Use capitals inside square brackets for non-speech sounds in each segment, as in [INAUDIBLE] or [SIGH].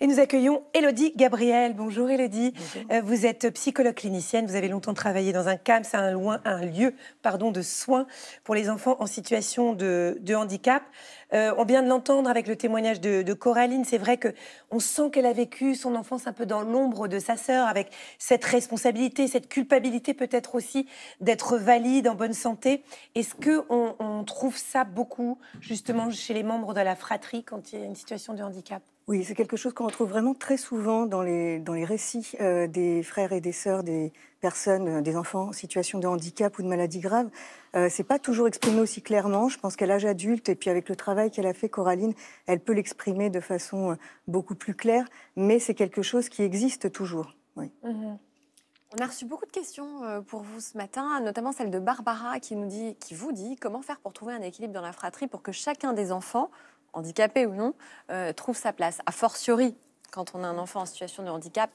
Et nous accueillons Elodie Gabriel. Bonjour Elodie. Euh, vous êtes psychologue clinicienne. Vous avez longtemps travaillé dans un CAM, c'est un, lieu pardon, de soins pour les enfants en situation de, handicap. Euh, on vient de l'entendre avec le témoignage de, Coraline. C'est vrai qu'on sent qu'elle a vécu son enfance un peu dans l'ombre de sa sœur, avec cette responsabilité, cette culpabilité peut-être aussi d'être valide, en bonne santé. Est-ce qu'on trouve ça beaucoup justement chez les membres de la fratrie quand il y a une situation de handicap oui, c'est quelque chose qu'on retrouve vraiment très souvent dans les, dans les récits euh, des frères et des sœurs des personnes, euh, des enfants en situation de handicap ou de maladie grave. Ce euh, c'est pas toujours exprimé aussi clairement. Je pense qu'à l'âge adulte, et puis avec le travail qu'elle a fait, Coraline, elle peut l'exprimer de façon beaucoup plus claire, mais c'est quelque chose qui existe toujours. Mhm. On a reçu beaucoup de questions pour vous ce matin, notamment celle de Barbara qui nous dit, qui vous dit comment faire pour trouver un équilibre dans la fratrie pour que chacun des enfants handicapé ou non, euh, trouve sa place. A fortiori, quand on a un enfant en situation de handicap,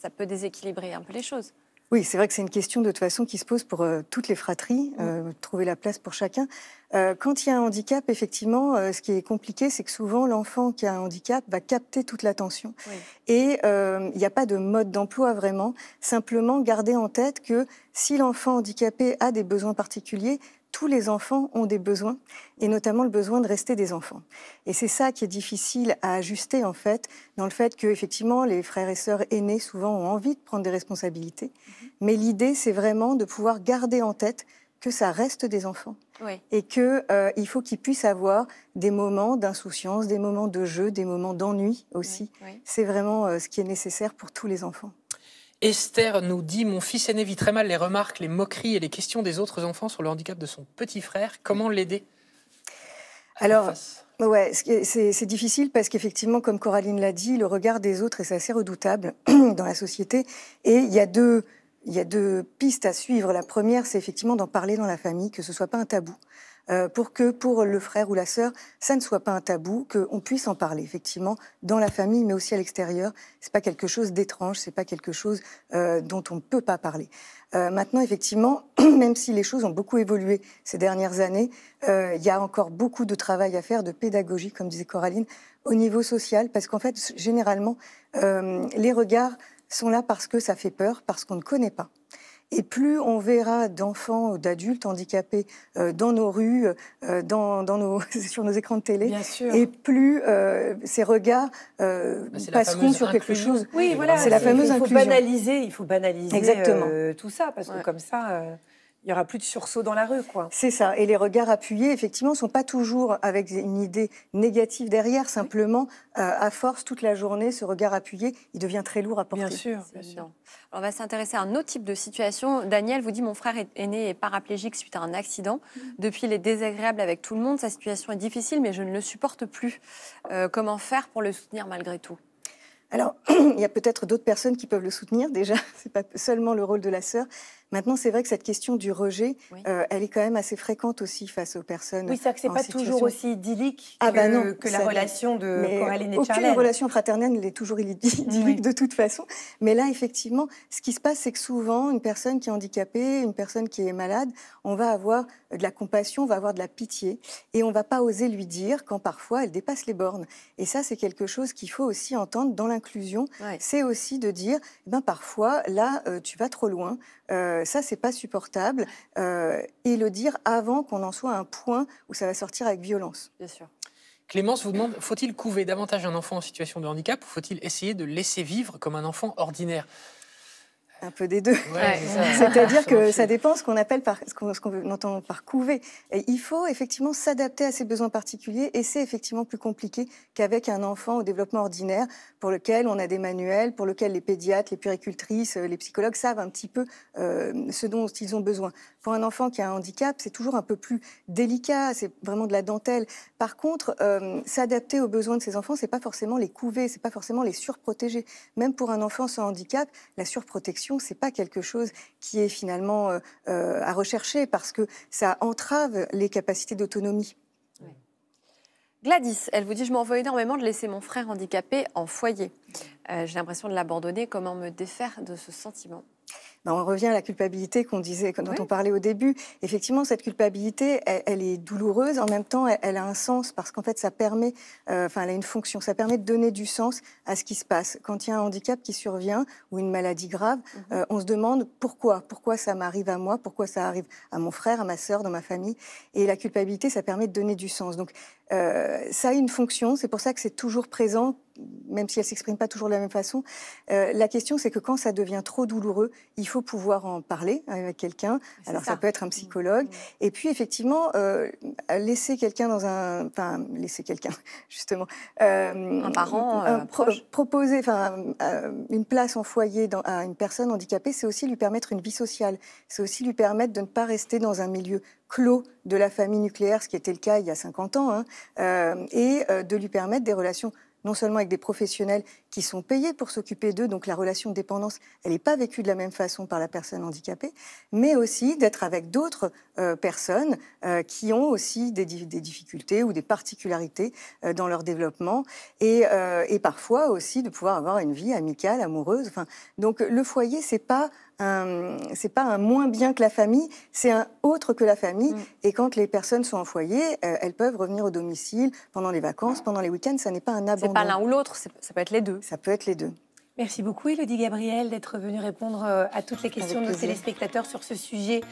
ça peut déséquilibrer un peu les choses. Oui, c'est vrai que c'est une question de toute façon qui se pose pour euh, toutes les fratries, euh, trouver la place pour chacun. quand il y a un handicap, effectivement, ce qui est compliqué, c'est que souvent l'enfant qui a un handicap va capter toute l'attention. Et il n'y a pas de mode d'emploi vraiment. Simplement garder en tête que si l'enfant handicapé a des besoins particuliers, tous les enfants ont des besoins, et notamment le besoin de rester des enfants. Et c'est ça qui est difficile à ajuster, en fait, dans le fait que, effectivement, les frères et sœurs aînés, souvent, ont envie de prendre des responsabilités. Mhm. Mais l'idée, c'est vraiment de pouvoir garder en tête que ça reste des enfants. Et qu'il euh, faut qu'ils puissent avoir des moments d'insouciance, des moments de jeu, des moments d'ennui aussi. C'est vraiment euh, ce qui est nécessaire pour tous les enfants. Esther nous dit Mon fils aîné vit très mal les remarques, les moqueries et les questions des autres enfants sur le handicap de son petit frère. Comment l'aider Alors. c'est difficile parce qu'effectivement, comme Coraline l'a dit, le regard des autres est assez redoutable [CLEARS THROAT] dans la société. Et il y a deux, il y a deux pistes à suivre. La première, c'est effectivement d'en parler dans la famille, que ce soit pas un tabou. Euh, pour que pour le frère ou la sœur, ça ne soit pas un tabou, qu'on puisse en parler effectivement dans la famille, mais aussi à l'extérieur. C'est pas quelque chose d'étrange, c'est pas quelque chose euh, dont on ne peut pas parler. Euh, maintenant, effectivement, [CLEARS THROAT] même si les choses ont beaucoup évolué ces dernières années, il y a encore beaucoup de travail à faire, de pédagogie, comme disait Coraline, au niveau social, parce qu'en fait, généralement, les regards sont là parce que ça fait peur, parce qu'on ne connaît pas et plus on verra d'enfants ou d'adultes handicapés euh, dans nos rues, euh, dans, dans, nos, [LAUGHS] sur nos écrans de télé, et plus euh, ces regards bah, passeront sur quelque chose. Oui, voilà, c'est la fameuse il faut inclusion. Banaliser, il faut banaliser Exactement. tout ça, parce que comme ça il n'y aura plus de sursaut dans la rue, quoi. C'est ça. Et les regards appuyés, effectivement, ne sont pas toujours avec une idée négative derrière. Simplement, euh, à force, toute la journée, ce regard appuyé, il devient très lourd à porter. Bien sûr, on va s'intéresser à un autre type de situation. Daniel vous dit, mon frère est né et paraplégique suite à un accident. Mm. Depuis, il est désagréable avec tout le monde. Sa situation est difficile, mais je ne le supporte plus. Euh, comment faire pour le soutenir malgré tout alors, [CLEARS THROAT] il y a peut-être d'autres personnes qui peuvent le soutenir déjà, [LAUGHS] Ce n'est pas seulement le rôle de la sœur, Maintenant, c'est vrai que cette question du rejet, euh, elle est quand même assez fréquente aussi face aux personnes. Oui, c'est que c'est pas toujours aussi idyllique ah bah que, la relation de mais Coraline et Aucune Charlène. relation fraternelle n'est toujours [LAUGHS] idyllique de toute façon. Mais là, effectivement, ce qui se passe, c'est que souvent, une personne qui est handicapée, une personne qui est malade, on va avoir euh, de la compassion, on va avoir de la pitié, et on ne va pas oser lui dire quand parfois elle dépasse les bornes. Et ça, c'est quelque chose qu'il faut aussi entendre dans l'inclusion. C'est aussi de dire, eh ben parfois, là, euh, tu vas trop loin. Euh, euh, ça, c'est pas supportable. Euh, et le dire avant qu'on en soit à un point où ça va sortir avec violence. Bien sûr. Clémence vous demande faut-il couver davantage un enfant en situation de handicap ou faut-il essayer de le laisser vivre comme un enfant ordinaire un peu des deux. [LAUGHS] C'est-à-dire que ça dépend ce qu'on appelle par, ce qu'on entend par couver. il faut effectivement s'adapter à ses besoins particuliers et c'est effectivement plus compliqué qu'avec un enfant au développement ordinaire pour lequel on a des manuels, pour lequel les pédiatres, les puéricultrices, les psychologues savent un petit peu euh, ce dont ils ont besoin. Pour un enfant qui a un handicap, c'est toujours un peu plus délicat, c'est vraiment de la dentelle. Par contre, euh, s'adapter aux besoins de ses enfants, c'est pas forcément les couver, c'est pas forcément les surprotéger. Même pour un enfant sans handicap, la surprotection ce n'est pas quelque chose qui est finalement euh, euh, à rechercher parce que ça entrave les capacités d'autonomie. Gladys, elle vous dit Je m'envoie énormément de laisser mon frère handicapé en foyer. Euh, j'ai l'impression de l'abandonner. Comment me défaire de ce sentiment bah, on revient à la culpabilité qu'on disait, dont on parlait au début. Effectivement, cette culpabilité, elle, est douloureuse. En même temps, elle, a un sens parce qu'en fait, ça permet, euh, enfin, elle a une fonction. Ça permet de donner du sens à ce qui se passe. Quand il y a un handicap qui survient ou une maladie grave, mhm. euh, on se demande pourquoi, pourquoi ça m'arrive à moi, pourquoi ça arrive à mon frère, à ma sœur, dans ma famille. Et la culpabilité, ça permet de donner du sens. Donc, euh, ça a une fonction, c'est pour ça que c'est toujours présent, même si elle ne s'exprime pas toujours de la même façon. Euh, la question, c'est que quand ça devient trop douloureux, il faut pouvoir en parler avec quelqu'un. Alors, ça. peut être un psychologue. Mm, mm. Et puis, effectivement, euh, laisser quelqu'un dans un. Enfin, laisser quelqu'un, [LAUGHS] justement. un parent. Un proche proposer une place en foyer à une personne handicapée, c'est aussi lui permettre une vie sociale. C'est aussi lui permettre de ne pas rester dans un milieu clos de la famille nucléaire, ce qui était le cas il y a 50 ans, hein, euh, et euh, de lui permettre des relations non seulement avec des professionnels qui sont payés pour s'occuper d'eux, donc la relation de dépendance, elle n'est pas vécue de la même façon par la personne handicapée, mais aussi d'être avec d'autres euh, personnes qui ont aussi des, difficultés ou des particularités dans leur développement, et, parfois aussi de pouvoir avoir une vie amicale, amoureuse. donc le foyer, c'est pas c'est pas un moins bien que la famille, c'est un autre que la famille. Mm. Et quand les personnes sont en foyer, euh, elles peuvent revenir au domicile pendant les vacances, pendant les week-ends. Ça n'est pas un abandon. C'est pas l'un ou l'autre, ça peut être les deux. Ça peut être les deux. Merci beaucoup, Elodie Gabriel, d'être venue répondre euh, à toutes les questions de nos téléspectateurs sur ce sujet.